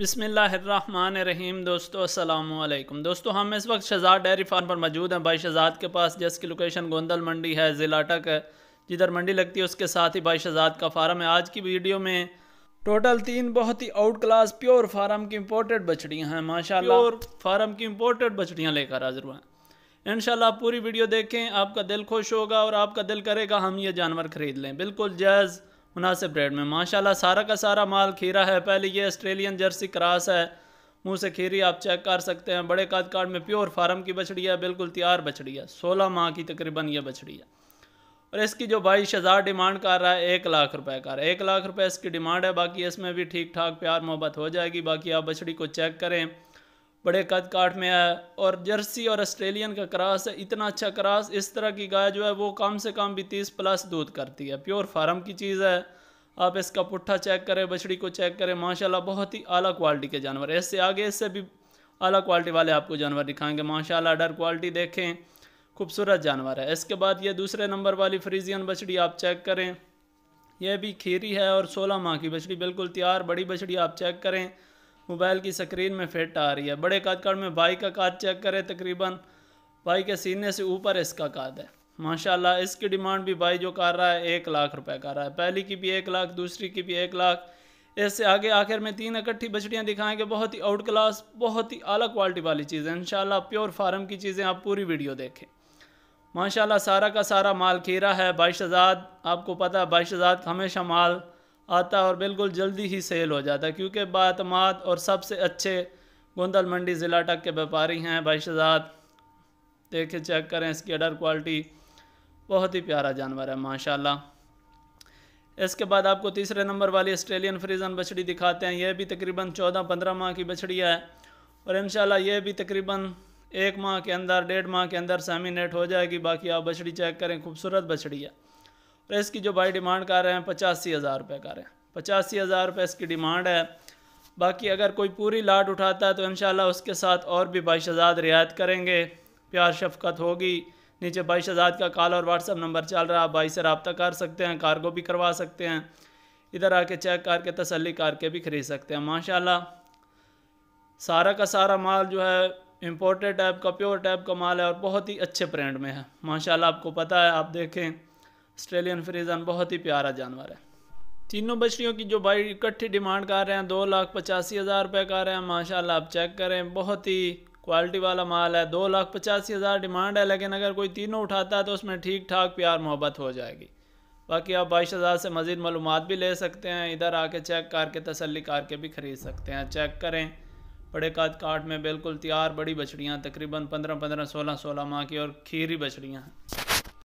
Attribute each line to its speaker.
Speaker 1: बिसमीम दोस्तों असलम दोस्तों हम इस वक्त शहजाद डेयरी फार्म पर मौजूद हैं भाई शहजाद के पास जिसकी लोकेशन गोंदल मंडी है ज़िला टक है जिधर मंडी लगती है उसके साथ ही भाई शहजाद का फार्म है आज की वीडियो में टोटल तीन बहुत ही आउट क्लास प्योर फार्म की इम्पोर्टेड बछड़ियाँ हैं माशाल्लाह प्योर फार्म की इम्पोर्टेड बछड़ियाँ लेकर हाजिर हुआ हैं इन पूरी वीडियो देखें आपका दिल खुश होगा और आपका दिल करेगा हम ये जानवर ख़रीद लें बिल्कुल जायज़ मुनासिब रेट में माशाल्लाह सारा का सारा माल खीरा है पहले ये ऑस्ट्रेलियन जर्सी क्रास है मुँह से खीरी आप चेक कर सकते हैं बड़े काद कार्ड में प्योर फार्म की बछड़ी है बिल्कुल तैयार बछड़ी है सोलह माह की तकरीबन ये बछड़ी है और इसकी जो बाईस हज़ार डिमांड कर रहा है एक लाख रुपए का एक लाख रुपए इसकी डिमांड है बाकी इसमें भी ठीक ठाक प्यार मोहब्बत हो जाएगी बाकी आप बछड़ी को चेक करें बड़े कद काठ में है और जर्सी और ऑस्ट्रेलियन का क्रास है इतना अच्छा क्रास इस तरह की गाय जो है वो कम से कम भी तीस प्लस दूध करती है प्योर फार्म की चीज़ है आप इसका पुट्ठा चेक करें बछड़ी को चेक करें माशाल्लाह बहुत ही आला क्वालिटी के जानवर ऐसे इससे आगे इससे भी आला क्वालिटी वाले आपको जानवर दिखाएंगे माशाल्लाह डर क्वालिटी देखें खूबसूरत जानवर है इसके बाद ये दूसरे नंबर वाली फ्रीजियन बछड़ी आप चेक करें यह भी खीरी है और सोलह माह की बछड़ी बिल्कुल तैयार बड़ी बछड़ी आप चेक करें मोबाइल की स्क्रीन में फिट आ रही है बड़े काद में बाई का काद चेक करें तकरीबन बाई के सीने से ऊपर इसका काद है माशाल्लाह इसकी डिमांड भी भाई जो कर रहा है एक लाख रुपए का रहा है पहली की भी एक लाख दूसरी की भी एक लाख इससे आगे आखिर में तीन इकट्ठी बछड़ियाँ दिखाएँगे बहुत ही आउट क्लास बहुत ही अलग क्वालिटी वाली चीज़ें इन प्योर फार्म की चीज़ें आप पूरी वीडियो देखें माशाल्लाह सारा का सारा माल खीरा है बाइशजाद आपको पता है बाइशजाद हमेशा माल आता और बिल्कुल जल्दी ही सेल हो जाता क्योंकि बातमात और सबसे अच्छे गोंदल मंडी ज़िला टक के व्यापारी हैं भाई शहजाद देखे चेक करें इसकी अडर क्वालिटी बहुत ही प्यारा जानवर है माशाल्लाह इसके बाद आपको तीसरे नंबर वाली ऑस्ट्रेलियन फ्रीजन बछड़ी दिखाते हैं यह भी तकरीबन चौदह पंद्रह माह की बछड़ी है और इन यह भी तकरीबन एक माह के अंदर डेढ़ माह के अंदर सेमिनेट हो जाएगी बाकी आप बछड़ी चेक करें खूबसूरत बछड़ी है और तो इसकी जो भाई डिमांड कर रहे हैं पचासी हज़ार रुपये कर रहे हैं पचासी हज़ार रुपये इसकी डिमांड है बाकी अगर कोई पूरी लाट उठाता है तो इन उसके साथ और भी बाईस हज़ार रियायत करेंगे प्यार शफकत होगी नीचे बाईस शजाद का कॉल और व्हाट्सअप नंबर चल रहा है भाई से रबता कर सकते हैं कार्गो भी करवा सकते हैं इधर आके चेक करके तसली करके भी ख़रीद सकते हैं माशाला सारा का सारा माल जो है इम्पोर्टेड टाइप का प्योर टाइप का माल है और बहुत ही अच्छे ब्रांड में है माशाल्लाह आपको पता है आप देखें ऑस्ट्रेलियन फ्रीजन बहुत ही प्यारा जानवर है तीनों बछड़ियों की जो भाई इकट्ठी डिमांड कर रहे हैं दो लाख पचासी हज़ार रुपये का रहे हैं माशाल्लाह आप चेक करें बहुत ही क्वालिटी वाला माल है दो लाख पचासी हज़ार डिमांड है लेकिन अगर कोई तीनों उठाता है तो उसमें ठीक ठाक प्यार मोहब्बत हो जाएगी बाकी आप बाईस हज़ार से मज़ीद मालूम भी ले सकते हैं इधर आके चेक करके तसली करके भी ख़रीद सकते हैं चेक करें बड़े काट काट में बिल्कुल तैयार बड़ी बछड़ियाँ तकरीबन पंद्रह पंद्रह सोलह सोलह माह की और खीरी बछड़ियाँ हैं